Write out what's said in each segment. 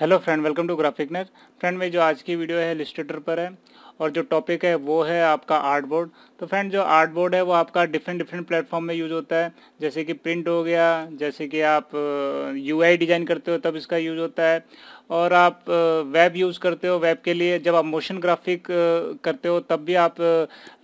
hello friend welcome to graphic net friend में जो आज की वीडियो है लिस्टेटर पर है और जो टॉपिक है वो है आपका आर्ट बोर्ड तो फ्रेंड जो आर्ट बोर्ड है वो आपका डिफरेंट डिफरेंट प्लेटफॉर्म में यूज़ होता है जैसे कि प्रिंट हो गया जैसे कि आप यू uh, डिज़ाइन करते हो तब इसका यूज़ होता है और आप वेब uh, यूज़ करते हो वेब के लिए जब आप मोशन ग्राफिक uh, करते हो तब भी आप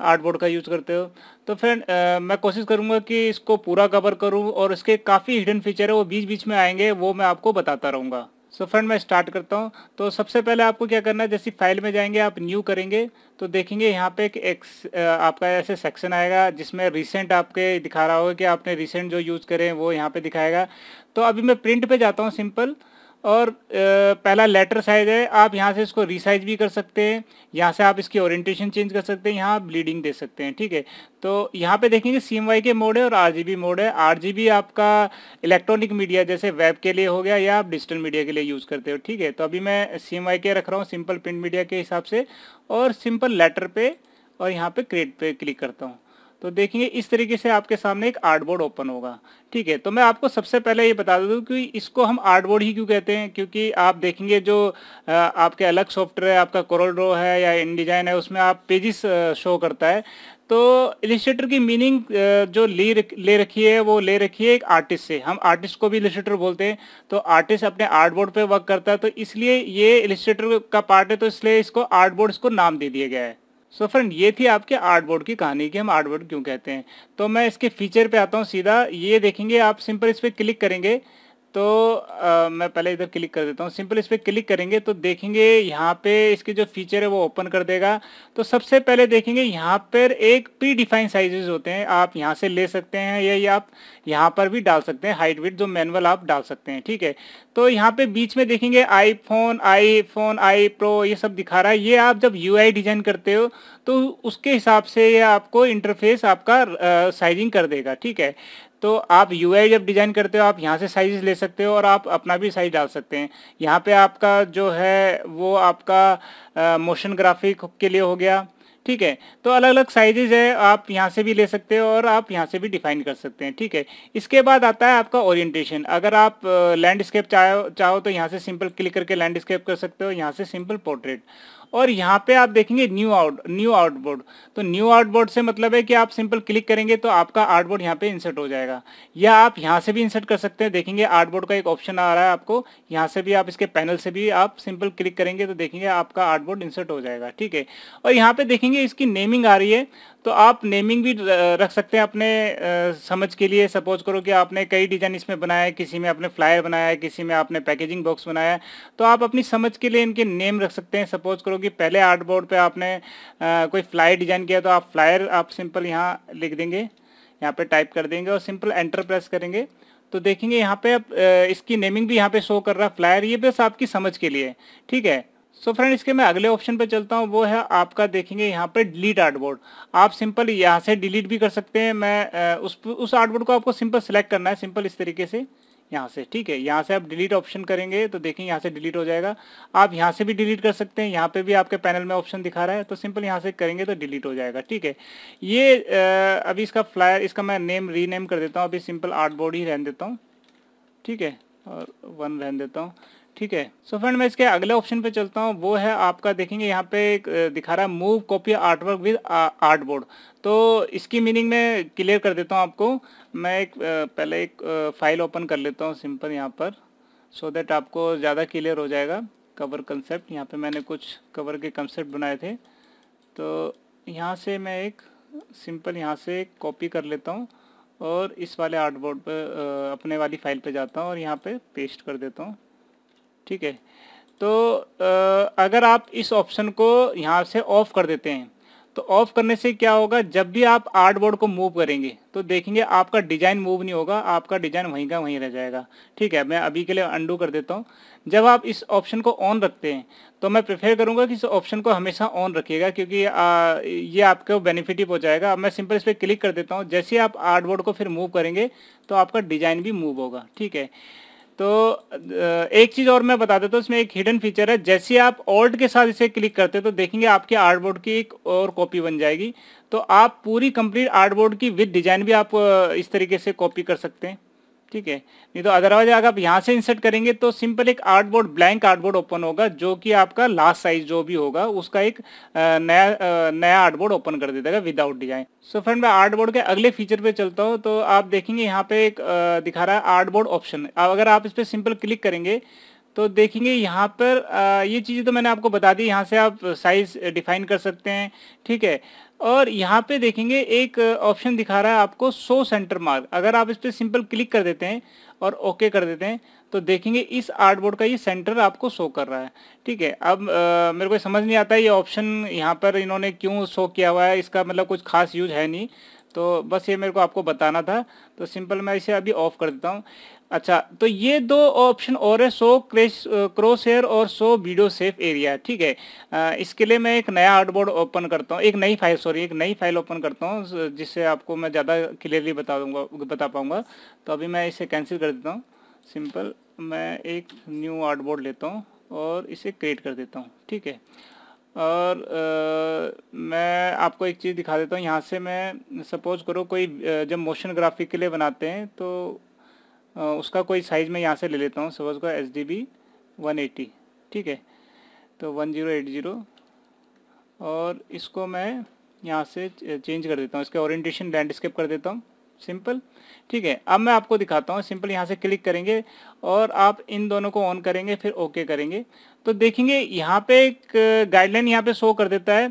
आर्ट बोर्ड का यूज़ करते हो तो फ्रेंड मैं कोशिश करूँगा कि इसको पूरा कवर करूँ और इसके काफ़ी हिडन फीचर है वो बीच बीच में आएंगे वो मैं आपको बताता रहूँगा सो so फ्रेंड मैं स्टार्ट करता हूँ तो सबसे पहले आपको क्या करना है जैसे फाइल में जाएंगे आप न्यू करेंगे तो देखेंगे यहाँ पे एक एक्स आपका ऐसे सेक्शन आएगा जिसमें रिसेंट आपके दिखा रहा होगा कि आपने रिसेंट जो यूज़ करें वो यहाँ पे दिखाएगा तो अभी मैं प्रिंट पे जाता हूँ सिंपल और पहला लेटर साइज है आप यहाँ से इसको रिसाइज भी कर सकते हैं यहाँ से आप इसकी ओरिएंटेशन चेंज कर सकते हैं यहाँ ब्लीडिंग दे सकते हैं ठीक है तो यहाँ पे देखेंगे सी एम वाई के मोड है और आर जी बी मोड है आर जी बी आपका इलेक्ट्रॉनिक मीडिया जैसे वेब के लिए हो गया या आप डिजिटल मीडिया के लिए यूज़ करते हो ठीक है तो अभी मैं सी एम वाई के रख रहा हूँ सिंपल प्रिंट मीडिया के हिसाब से और सिंपल लेटर पर और यहाँ पर क्रिएट पर क्लिक करता हूँ तो देखेंगे इस तरीके से आपके सामने एक आर्टबोर्ड ओपन होगा ठीक है तो मैं आपको सबसे पहले ये बता दूँ कि इसको हम आर्टबोर्ड ही क्यों कहते हैं क्योंकि आप देखेंगे जो आपके अलग सॉफ्टवेयर है आपका कोरोड्रो है या इन डिजाइन है उसमें आप पेजेस शो करता है तो इलिस्ट्रेटर की मीनिंग जो ले ले रखी है वो ले रखी है एक आर्टिस्ट से हम आर्टिस्ट को भी इलिस्ट्रेटर बोलते हैं तो आर्टिस्ट अपने आर्टबोर्ड पे वर्क करता है तो इसलिए ये इलिस्ट्रेटर का पार्ट है तो इसलिए इसको आर्टबोर्ड इसको नाम दे दिया गया है सो so फ्रेंड ये थी आपके आर्ट बोर्ड की कहानी कि हम आर्ट बोर्ड क्यों कहते हैं तो मैं इसके फीचर पे आता हूँ सीधा ये देखेंगे आप सिंपल इस पर क्लिक करेंगे तो आ, मैं पहले इधर क्लिक कर देता हूँ सिंपल इस पर क्लिक करेंगे तो देखेंगे यहाँ पे इसके जो फीचर है वो ओपन कर देगा तो सबसे पहले देखेंगे यहाँ पर एक प्री डिफाइन साइजेस होते हैं आप यहाँ से ले सकते हैं या ये आप यहाँ पर भी डाल सकते हैं हाइट विथ जो मैनुअल आप डाल सकते हैं ठीक है तो यहाँ पे बीच में देखेंगे आई फोन आई प्रो ये सब दिखा रहा है ये आप जब यू डिज़ाइन करते हो तो उसके हिसाब से ये आपको इंटरफेस आपका साइजिंग कर देगा ठीक है तो आप यू जब डिज़ाइन करते हो आप यहाँ से साइज ले सकते हो और आप अपना भी साइज डाल सकते हैं यहाँ पे आपका जो है वो आपका मोशन ग्राफिक के लिए हो गया ठीक है तो अलग अलग साइजेज है आप यहाँ से भी ले सकते हो और आप यहाँ से भी डिफाइन कर सकते हैं ठीक है इसके बाद आता है आपका ओरिएंटेशन अगर आप लैंडस्केप चाहो चाहो तो यहाँ से सिंपल क्लिक करके लैंडस्केप कर सकते हो यहाँ से सिंपल पोर्ट्रेट और यहाँ पे आप देखेंगे न्यू आउट न्यू आउटबोर्ड तो न्यू आउटबोर्ड से मतलब है कि आप सिंपल क्लिक करेंगे तो आपका आर्टबोर्ड यहाँ पे इंसर्ट हो जाएगा या आप यहाँ से भी इंसर्ट कर सकते हैं देखेंगे आर्टबोर्ड का एक ऑप्शन आ रहा है आपको यहाँ से भी आप इसके पैनल से भी आप सिंपल क्लिक करेंगे तो देखेंगे आपका आर्टबोर्ड इंसर्ट हो जाएगा ठीक है और यहाँ पे देखेंगे इसकी नेमिंग आ रही है तो आप नेमिंग भी रख सकते हैं अपने समझ के लिए सपोज करो कि आपने कई डिज़ाइन इसमें बनाया है किसी में आपने फ्लायर बनाया है किसी में आपने पैकेजिंग बॉक्स बनाया है तो आप अपनी समझ के लिए इनके नेम रख सकते हैं सपोज करो कि पहले आर्ट बोर्ड पर आपने कोई फ्लायर डिज़ाइन किया तो आप फ्लायर आप सिंपल यहाँ लिख देंगे यहाँ पर टाइप कर देंगे और सिंपल एंटर प्रेस करेंगे तो देखेंगे यहाँ पे इसकी नेमिंग भी यहाँ पे शो कर रहा है फ्लायर ये बस आपकी समझ के लिए ठीक है सो so फ्रेंड इसके मैं अगले ऑप्शन पे चलता हूँ वो है आपका देखेंगे यहाँ पे डिलीट आर्टबोर्ड आप सिंपल यहाँ से डिलीट भी कर सकते हैं मैं उस उस आर्टबोर्ड को आपको सिंपल सेलेक्ट करना है सिंपल इस तरीके से यहाँ से ठीक है यहाँ से आप डिलीट ऑप्शन करेंगे तो देखें यहाँ से डिलीट हो जाएगा आप यहाँ से भी डिलीट कर सकते हैं यहाँ पे भी आपके पैनल में ऑप्शन दिखा रहा है तो सिंपल यहाँ से करेंगे तो डिलीट हो जाएगा ठीक है ये आ, अभी इसका फ्लायर इसका मैं नेम रीनेम कर देता हूँ अभी सिंपल आर्ट बोर्ड ही रहन देता हूँ ठीक है और वन रहन देता हूँ ठीक है सो फ्रेंड मैं इसके अगले ऑप्शन पे चलता हूँ वो है आपका देखेंगे यहाँ पे दिखा रहा है move copy artwork with art board तो इसकी मीनिंग मैं क्लियर कर देता हूँ आपको मैं एक पहले एक फाइल ओपन कर लेता हूँ सिंपल यहाँ पर सो so देट आपको ज़्यादा क्लियर हो जाएगा कवर कंसेप्ट यहाँ पे मैंने कुछ कवर के कंसेप्ट बनाए थे तो यहाँ से मैं एक सिंपल यहाँ से कॉपी कर लेता हूँ और इस वाले आर्ट बोर्ड पर अपने वाली फाइल पे जाता हूँ और यहाँ पे पेस्ट कर देता हूँ ठीक है तो अगर आप इस ऑप्शन को यहाँ से ऑफ कर देते हैं तो ऑफ करने से क्या होगा जब भी आप आर्ट बोर्ड को मूव करेंगे तो देखेंगे आपका डिजाइन मूव नहीं होगा आपका डिजाइन वहीं का वहीं रह जाएगा ठीक है मैं अभी के लिए अंडू कर देता हूँ जब आप इस ऑप्शन को ऑन रखते हैं तो मैं प्रेफर करूँगा कि इस ऑप्शन को हमेशा ऑन रखिएगा क्योंकि आ, ये आपको बेनिफिट ही पहुँचाएगा अब मैं सिंपल इस पर क्लिक कर देता हूँ जैसे आप आर्ट बोर्ड को फिर मूव करेंगे तो आपका डिजाइन भी मूव होगा ठीक है तो एक चीज़ और मैं बता देता तो हूँ इसमें एक हिडन फीचर है जैसे आप ऑल्ट के साथ इसे क्लिक करते हो तो देखेंगे आपके आर्टबोर्ड की एक और कॉपी बन जाएगी तो आप पूरी कंप्लीट आर्टबोर्ड की विद डिज़ाइन भी आप इस तरीके से कॉपी कर सकते हैं ठीक है नहीं तो अदरवाइज अगर आप यहाँ से इंसर्ट करेंगे तो सिंपल एक art board blank art board open होगा जो कि आपका लास्ट साइज जो भी होगा उसका एक नया नया आर्ट बोर्ड ओपन कर देगा विदाउट डिजाइन सो फ्रेंड मैं आर्ट बोर्ड के अगले फीचर पे चलता हूँ तो आप देखेंगे यहाँ पे एक दिखा रहा है आर्ट बोर्ड ऑप्शन अगर आप इस पर सिंपल क्लिक करेंगे तो देखेंगे यहाँ पर ये चीज़ें तो मैंने आपको बता दी यहाँ से आप साइज़ डिफाइन कर सकते हैं ठीक है और यहाँ पे देखेंगे एक ऑप्शन दिखा रहा है आपको शो सेंटर मार्क अगर आप इस पर सिंपल क्लिक कर देते हैं और ओके कर देते हैं तो देखेंगे इस आर्ट बोर्ड का ये सेंटर आपको शो कर रहा है ठीक है अब आ, मेरे को समझ नहीं आता ये ऑप्शन यहाँ पर इन्होंने क्यों शो किया हुआ है इसका मतलब कुछ खास यूज है नहीं तो बस ये मेरे को आपको बताना था तो सिंपल मैं इसे अभी ऑफ कर देता हूँ अच्छा तो ये दो ऑप्शन और है सो क्रेश क्रॉस हेयर और सो वीडियो सेफ एरिया ठीक है आ, इसके लिए मैं एक नया आर्टबोर्ड ओपन करता हूँ एक नई फाइल सॉरी एक नई फाइल ओपन करता हूँ जिससे आपको मैं ज़्यादा क्लियरली बता दूंगा बता पाऊँगा तो अभी मैं इसे कैंसिल कर देता हूँ सिंपल मैं एक न्यू आर्टबोर्ड लेता हूँ और इसे क्रिएट कर देता हूँ ठीक है और आ, मैं आपको एक चीज़ दिखा देता हूँ यहाँ से मैं सपोज करो कोई जब मोशन ग्राफिक के लिए बनाते हैं तो उसका कोई साइज़ मैं यहाँ से ले लेता हूँ सपोज को H D B one eighty ठीक है तो वन ज़ीरो एट ज़ीरो और इसको मैं यहाँ से चेंज कर देता हूँ इसके ओरिएंटेशन लैंडस्केप कर देता हूँ सिंपल ठीक है अब मैं आपको दिखाता हूँ सिंपल यहाँ से क्लिक करेंगे और आप इन दोनों को ऑन करेंगे फिर ओके करेंगे तो देखेंगे यहाँ पे एक गाइडलाइन यहाँ पे शो कर देता है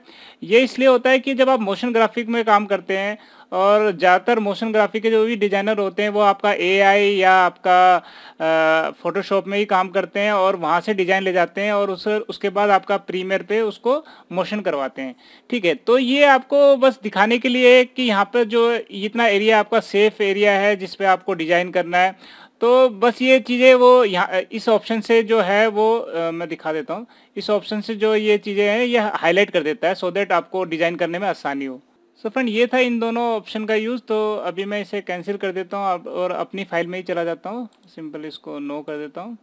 ये इसलिए होता है कि जब आप मोशन ग्राफिक में काम करते हैं और ज़्यादातर मोशन ग्राफिक के जो भी डिज़ाइनर होते हैं वो आपका एआई या आपका फ़ोटोशॉप में ही काम करते हैं और वहाँ से डिज़ाइन ले जाते हैं और उस उसके बाद आपका प्रीमियर पे उसको मोशन करवाते हैं ठीक है तो ये आपको बस दिखाने के लिए कि यहाँ पर जो इतना एरिया आपका सेफ़ एरिया है जिस पर आपको डिज़ाइन करना है तो बस ये चीज़ें वो यहाँ इस ऑप्शन से जो है वो आ, मैं दिखा देता हूँ इस ऑप्शन से जो ये चीज़ें हैं ये हाईलाइट कर देता है सो so देट आपको डिज़ाइन करने में आसानी हो सो so फ्रेंड ये था इन दोनों ऑप्शन का यूज़ तो अभी मैं इसे कैंसिल कर देता हूँ और अपनी फाइल में ही चला जाता हूँ सिंपल इसको नो कर देता हूँ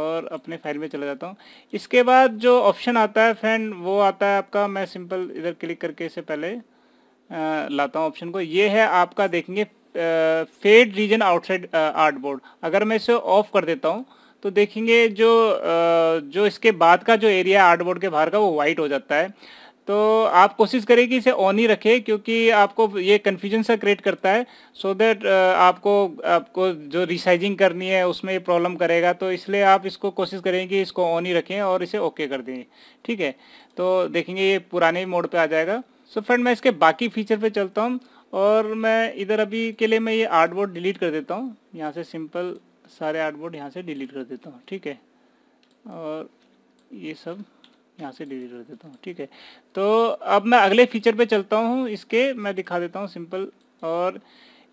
और अपने फाइल में चला जाता हूँ इसके बाद जो ऑप्शन आता है फ्रेंड वो आता है आपका मैं सिंपल इधर क्लिक करके इसे पहले आ, लाता हूँ ऑप्शन को ये है आपका देखेंगे fade region outside art board अगर मैं इसे ऑफ कर देता हूँ तो देखेंगे जो आ, जो इसके बाद का जो एरिया आर्ट बोर्ड के बाहर का वो वाइट हो जाता है तो आप कोशिश करें कि इसे ऑन ही रखें क्योंकि आपको ये कन्फ्यूजन सा क्रिएट करता है सो so दैट आपको आपको जो रिसाइजिंग करनी है उसमें ये प्रॉब्लम करेगा तो इसलिए आप इसको कोशिश करें कि इसको ऑन ही रखें और इसे ओके कर दें ठीक है तो देखेंगे ये पुराने मोड पर आ जाएगा सो so फ्रेंड मैं इसके बाकी फीचर पर चलता हूँ और मैं इधर अभी के लिए मैं ये आर्ट बोर्ड डिलीट कर देता हूँ यहाँ से सिंपल सारे आर्ट बोर्ड यहाँ से डिलीट कर देता हूँ ठीक है और ये सब यहाँ से डिलीट कर देता हूँ ठीक है तो अब मैं अगले फीचर पे चलता हूँ इसके मैं दिखा देता हूँ सिंपल और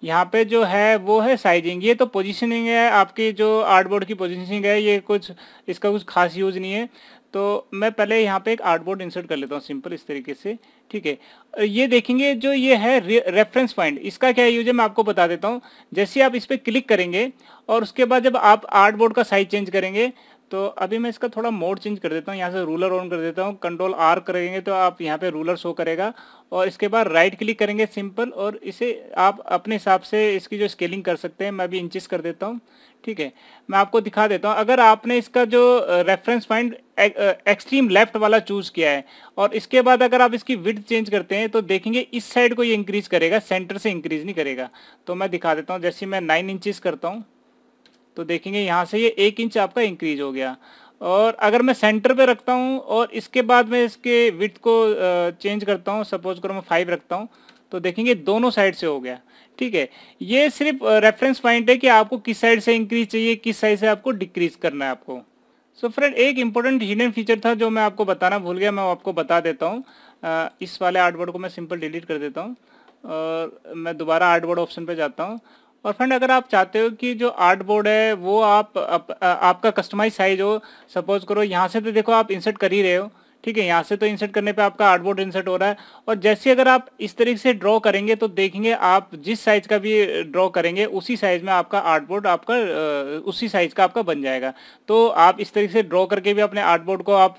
यहाँ पे जो है वो है साइजिंग ये तो पोजीशनिंग है आपके जो आर्ट बोर्ड की पोजीशनिंग है ये कुछ इसका कुछ खास यूज नहीं है तो मैं पहले यहाँ पे एक आर्ट बोर्ड इंसर्ट कर लेता हूँ सिंपल इस तरीके से ठीक है ये देखेंगे जो ये है रे, रेफरेंस पॉइंट इसका क्या यूज है मैं आपको बता देता हूँ जैसे आप इस पर क्लिक करेंगे और उसके बाद जब आप आर्ट बोर्ड का साइज चेंज करेंगे तो अभी मैं इसका थोड़ा मोड चेंज कर देता हूँ यहाँ से रूलर ऑन कर देता हूँ कंट्रोल आर करेंगे तो आप यहाँ पे रूलर शो करेगा और इसके बाद राइट क्लिक करेंगे सिंपल और इसे आप अपने हिसाब से इसकी जो स्केलिंग कर सकते हैं मैं अभी इंचिस कर देता हूँ ठीक है मैं आपको दिखा देता हूँ अगर आपने इसका जो रेफरेंस पॉइंट एक्सट्रीम लेफ्ट वाला चूज़ किया है और इसके बाद अगर आप इसकी विथ चेंज करते हैं तो देखेंगे इस साइड को ये इंक्रीज़ करेगा सेंटर से इंक्रीज़ नहीं करेगा तो मैं दिखा देता हूँ जैसे मैं नाइन इंचज़ करता हूँ तो देखेंगे यहाँ से ये एक इंच आपका इंक्रीज हो गया और अगर मैं सेंटर पे रखता हूँ और इसके बाद मैं इसके विथ को चेंज करता हूँ सपोज करो मैं फाइव रखता हूँ तो देखेंगे दोनों साइड से हो गया ठीक है ये सिर्फ रेफरेंस पॉइंट है कि आपको किस साइड से इंक्रीज चाहिए किस साइड से आपको डिक्रीज करना है आपको सो so फ्रेंड एक इंपॉर्टेंट हिडन फीचर था जो मैं आपको बताना भूल गया मैं आपको बता देता हूँ इस वाले आर्टबोर्ड को मैं सिंपल डिलीट कर देता हूँ और मैं दोबारा आर्टबोर्ड ऑप्शन पर जाता हूँ और फ्रेंड अगर आप चाहते हो कि जो आर्ट बोर्ड है वो आप, आप आपका कस्टमाइज साइज हो सपोज करो यहाँ से तो देखो आप इंसर्ट कर ही रहे हो ठीक है यहाँ से तो इंसर्ट करने पे आपका आर्टबोर्ड इंसर्ट हो रहा है और जैसे अगर आप इस तरीके से ड्रॉ करेंगे तो देखेंगे आप जिस साइज का भी ड्रॉ करेंगे उसी साइज में आपका आर्टबोर्ड आपका उसी साइज का आपका बन जाएगा तो आप इस तरीके से ड्रॉ करके भी अपने आर्टबोर्ड को आप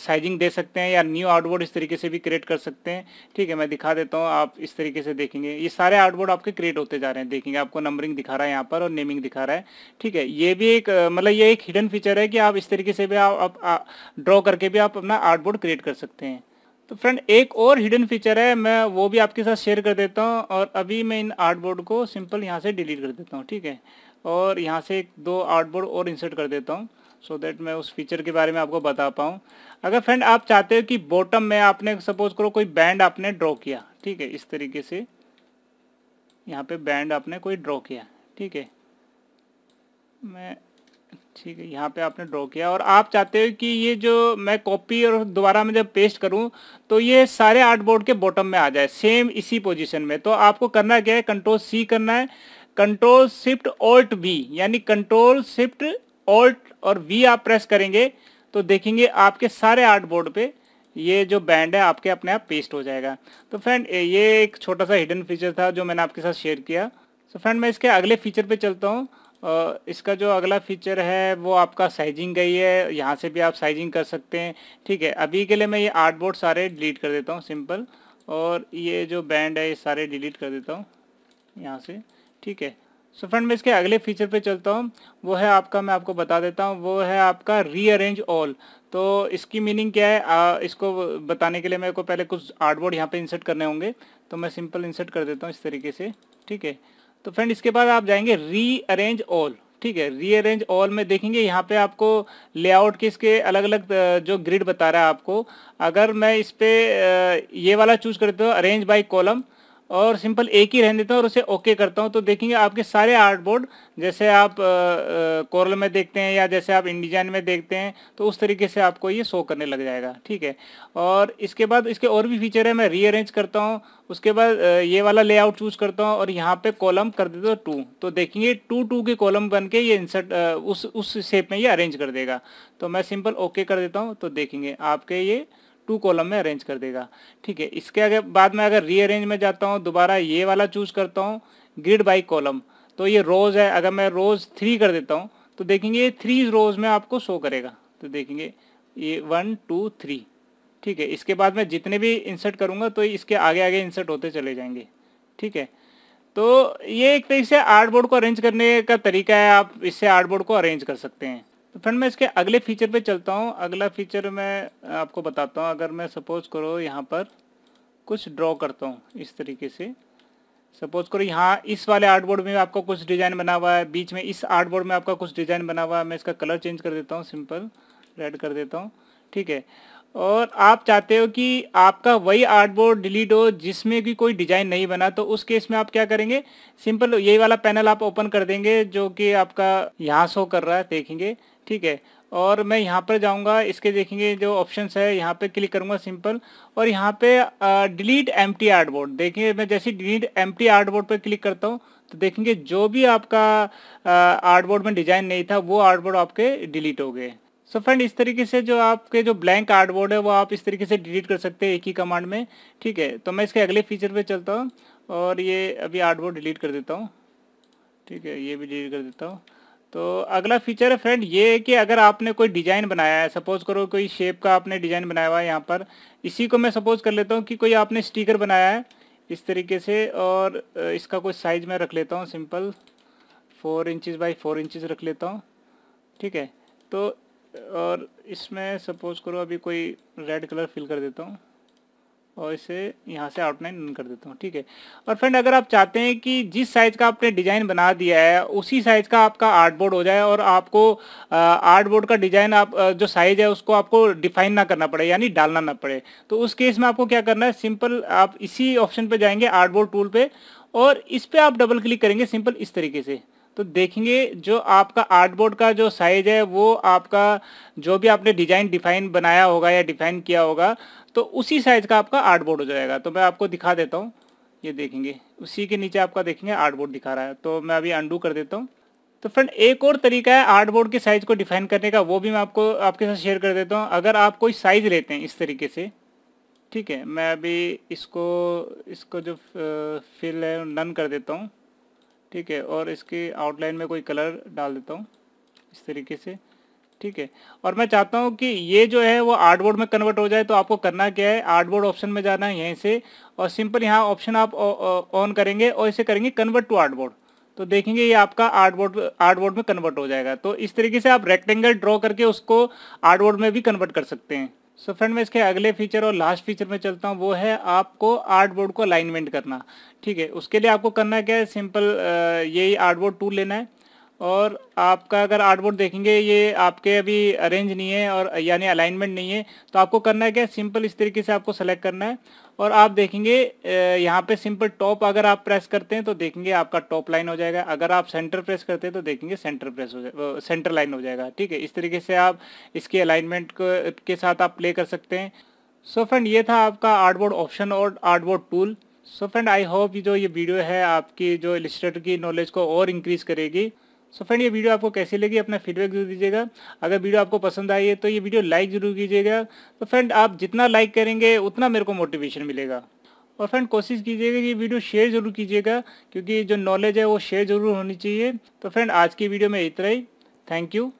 साइजिंग दे सकते हैं या न्यू आर्टबोर्ड इस तरीके से भी क्रिएट कर सकते हैं ठीक है मैं दिखा देता हूँ आप इस तरीके से देखेंगे ये सारे आर्टबोर्ड आपके क्रिएट होते जा रहे हैं देखेंगे आपको नंबरिंग दिखा रहा है यहाँ पर और नेमिंग दिखा रहा है ठीक है ये भी एक मतलब ये एक हिडन फीचर है कि आप इस तरीके से भी आप ड्रॉ करके भी आप अपना आर्ट बोर्ड क्रिएट कर सकते हैं तो फ्रेंड एक और हिडन फीचर है मैं वो भी आपके साथ शेयर कर देता हूँ और अभी मैं इन आर्टबोर्ड को सिंपल यहाँ से डिलीट कर देता हूँ ठीक है और यहाँ से एक दो आर्टबोर्ड और इंसर्ट कर देता हूँ सो so दैट मैं उस फीचर के बारे में आपको बता पाऊँ अगर फ्रेंड आप चाहते हो कि बॉटम में आपने सपोज करो कोई बैंड आपने ड्रॉ किया ठीक है इस तरीके से यहाँ पे बैंड आपने कोई ड्रॉ किया ठीक है मैं ठीक है यहाँ पे आपने ड्रॉ किया और आप चाहते हो कि ये जो मैं कॉपी और दोबारा मैं जब पेस्ट करूँ तो ये सारे आर्ट बोर्ड के बॉटम में आ जाए सेम इसी पोजीशन में तो आपको करना क्या है कंट्रोल सी करना है कंट्रोल शिफ्ट ऑल्ट वी यानी कंट्रोल शिफ्ट ऑल्ट और वी आप प्रेस करेंगे तो देखेंगे आपके सारे आर्ट बोर्ड पर ये जो बैंड है आपके अपने आप पेस्ट हो जाएगा तो फ्रेंड ये एक छोटा सा हिडन फीचर था जो मैंने आपके साथ शेयर किया तो फ्रेंड मैं इसके अगले फीचर पर चलता हूँ इसका जो अगला फीचर है वो आपका साइजिंग गई है यहाँ से भी आप साइजिंग कर सकते हैं ठीक है अभी के लिए मैं ये आर्ट बोर्ड सारे डिलीट कर देता हूँ सिंपल और ये जो बैंड है ये सारे डिलीट कर देता हूँ यहाँ से ठीक है सो फ्रेंड मैं इसके अगले फीचर पे चलता हूँ वो है आपका मैं आपको बता देता हूँ वो है आपका रीअरेंज ऑल तो इसकी मीनिंग क्या है आ, इसको बताने के लिए मेरे को पहले कुछ आर्ट बोर्ड यहाँ पर इंसर्ट करने होंगे तो मैं सिंपल इंसर्ट कर देता हूँ इस तरीके से ठीक है तो फ्रेंड इसके बाद आप जाएंगे रीअरेंज ऑल ठीक है रीअरेंज ऑल में देखेंगे यहाँ पे आपको लेआउट के इसके अलग अलग जो ग्रिड बता रहा है आपको अगर मैं इस पर ये वाला चूज करता हूँ अरेंज बाई कॉलम और सिंपल एक ही रहने देता हूँ और उसे ओके करता हूँ तो देखेंगे आपके सारे आर्ट बोर्ड जैसे आप कोरल में देखते हैं या जैसे आप इंडिजाइन में देखते हैं तो उस तरीके से आपको ये शो करने लग जाएगा ठीक है और इसके बाद इसके और भी फीचर है मैं रीअरेंज करता हूँ उसके बाद ये वाला लेआउट चूज करता हूँ और यहाँ पे कॉलम कर देता हूँ टू तो देखेंगे टू टू के कॉलम बन के ये इंसर्ट उस उस शेप में ये अरेंज कर देगा तो मैं सिंपल ओके कर देता हूँ तो देखेंगे आपके ये टू कॉलम में अरेंज कर देगा ठीक है इसके आगे बाद में अगर रीअरेंज में जाता हूँ दोबारा ये वाला चूज करता हूँ ग्रिड बाई कॉलम तो ये रोज है अगर मैं रोज थ्री कर देता हूँ तो देखेंगे ये थ्री रोज में आपको शो करेगा तो देखेंगे ये वन टू थ्री ठीक है इसके बाद मैं जितने भी इंसर्ट करूँगा तो इसके आगे आगे इंसर्ट होते चले जाएंगे ठीक है तो ये एक तरीके से आर्ट बोर्ड को अरेंज करने का तरीका है आप इससे आर्ट बोर्ड को अरेंज कर सकते हैं तो फ्रेंड मैं इसके अगले फीचर पे चलता हूँ अगला फीचर मैं आपको बताता हूँ अगर मैं सपोज करो यहाँ पर कुछ ड्रॉ करता हूँ इस तरीके से सपोज करो यहाँ इस वाले आर्ट बोर्ड में आपका कुछ डिज़ाइन बना हुआ है बीच में इस आर्ट बोर्ड में आपका कुछ डिज़ाइन बना हुआ है मैं इसका कलर चेंज कर देता हूँ सिंपल रेड कर देता हूँ ठीक है और आप चाहते हो कि आपका वही आर्ट बोर्ड डिलीट हो जिसमें कि कोई डिज़ाइन नहीं बना तो उस केस में आप क्या करेंगे सिंपल यही वाला पैनल आप ओपन कर देंगे जो कि आपका यहाँ शो कर रहा है देखेंगे ठीक है और मैं यहाँ पर जाऊँगा इसके देखेंगे जो ऑप्शंस है यहाँ पे क्लिक करूँगा सिंपल और यहाँ पे delete empty art board देखेंगे मैं जैसे delete empty art board पर क्लिक करता हूँ तो देखेंगे जो भी आपका आर्ट बोर्ड में डिज़ाइन नहीं था वो आर्ट बोर्ड आपके डिलीट हो गए सो so फ्रेंड इस तरीके से जो आपके जो ब्लैंक कार्डबोर्ड है वो आप इस तरीके से डिलीट कर सकते हैं एक ही कमांड में ठीक है तो मैं इसके अगले फीचर पे चलता हूँ और ये अभी आर्टबोर्ड डिलीट कर देता हूँ ठीक है ये भी डिलीट कर देता हूँ तो अगला फीचर है फ्रेंड ये है कि अगर आपने कोई डिज़ाइन बनाया है सपोज़ करो कोई शेप का आपने डिज़ाइन बनाया हुआ है यहाँ पर इसी को मैं सपोज़ कर लेता हूँ कि कोई आपने स्टीकर बनाया है इस तरीके से और इसका कोई साइज़ मैं रख लेता हूँ simple four inches by four inches रख लेता हूँ ठीक है तो और इसमें सपोज़ करो अभी कोई रेड कलर फिल कर देता हूँ और इसे यहाँ से आउटलाइन कर देता हूँ ठीक है और फ्रेंड अगर आप चाहते हैं कि जिस साइज़ का आपने डिज़ाइन बना दिया है उसी साइज़ का आपका आर्ट बोर्ड हो जाए और आपको आर्ट बोर्ड का डिज़ाइन आप जो साइज़ है उसको आपको डिफाइन ना करना पड़े यानी डालना ना पड़े तो उस केस में आपको क्या करना है सिंपल आप इसी ऑप्शन पर जाएंगे आर्ट बोर्ड टूल पर और इस पर आप डबल क्लिक करेंगे सिंपल इस तरीके से तो देखेंगे जो आपका आर्ट बोर्ड का जो साइज है वो आपका जो भी आपने डिजाइन डिफाइन बनाया होगा या डिफाइन किया होगा तो उसी साइज का आपका आर्ट बोर्ड हो जाएगा तो मैं आपको दिखा देता हूँ ये देखेंगे उसी के नीचे आपका देखेंगे आर्ट बोर्ड दिखा रहा है तो मैं अभी अंडू कर देता हूँ तो फ्रेंड एक और तरीका है आर्ट बोर्ड के साइज को डिफाइन करने का वो भी मैं आपको आपके साथ शेयर कर देता हूँ अगर आप कोई साइज लेते हैं इस तरीके से ठीक है मैं अभी इसको इसको जो फिल है नन कर देता हूँ ठीक है और इसकी आउटलाइन में कोई कलर डाल देता हूँ इस तरीके से ठीक है और मैं चाहता हूँ कि ये जो है वो आर्टबोर्ड में कन्वर्ट हो जाए तो आपको करना क्या है आर्टबोर्ड ऑप्शन में जाना है यहीं से और सिंपल यहाँ ऑप्शन आप ऑन करेंगे और इसे करेंगे कन्वर्ट टू आर्टबोर्ड तो देखेंगे ये आपका आर्टबोर्ड आर्टबोर्ड में कन्वर्ट हो जाएगा तो इस तरीके से आप रेक्टेंगल ड्रॉ करके उसको आर्टबोर्ड में भी कन्वर्ट कर सकते हैं सो so फ्रेंड मैं इसके अगले फीचर और लास्ट फीचर में चलता हूँ वो है आपको आर्ट बोर्ड को अलाइनमेंट करना ठीक है उसके लिए आपको करना क्या है सिंपल यही आर्ट बोर्ड टूल लेना है और आपका अगर आर्टबोर्ड देखेंगे ये आपके अभी अरेंज नहीं है और यानी अलाइनमेंट नहीं है तो आपको करना है क्या सिंपल इस तरीके से आपको सेलेक्ट करना है और आप देखेंगे यहाँ पे सिंपल टॉप अगर आप प्रेस करते हैं तो देखेंगे आपका टॉप लाइन हो जाएगा अगर आप सेंटर प्रेस करते हैं तो देखेंगे सेंटर प्रेस हो जाए सेंटर लाइन हो जाएगा ठीक है इस तरीके से आप इसके अलाइनमेंट के साथ आप प्ले कर सकते हैं सो so फ्रेंड ये था आपका आर्टबोर्ड ऑप्शन और artboard tool so friend I hope जो ये वीडियो है आपकी जो इलिस्ट्रेटर की नॉलेज को और इंक्रीज़ करेगी सो फ्रेंड ये वीडियो आपको कैसी लगी अपना फीडबैक जरूर दीजिएगा अगर वीडियो आपको पसंद आई है तो ये वीडियो लाइक जरूर कीजिएगा तो फ्रेंड आप जितना लाइक करेंगे उतना मेरे को मोटिवेशन मिलेगा और फ्रेंड कोशिश कीजिएगा ये वीडियो शेयर जरूर कीजिएगा क्योंकि जो नॉलेज है वो शेयर जरूर होनी चाहिए तो फ्रेंड आज की वीडियो में इतना ही थैंक यू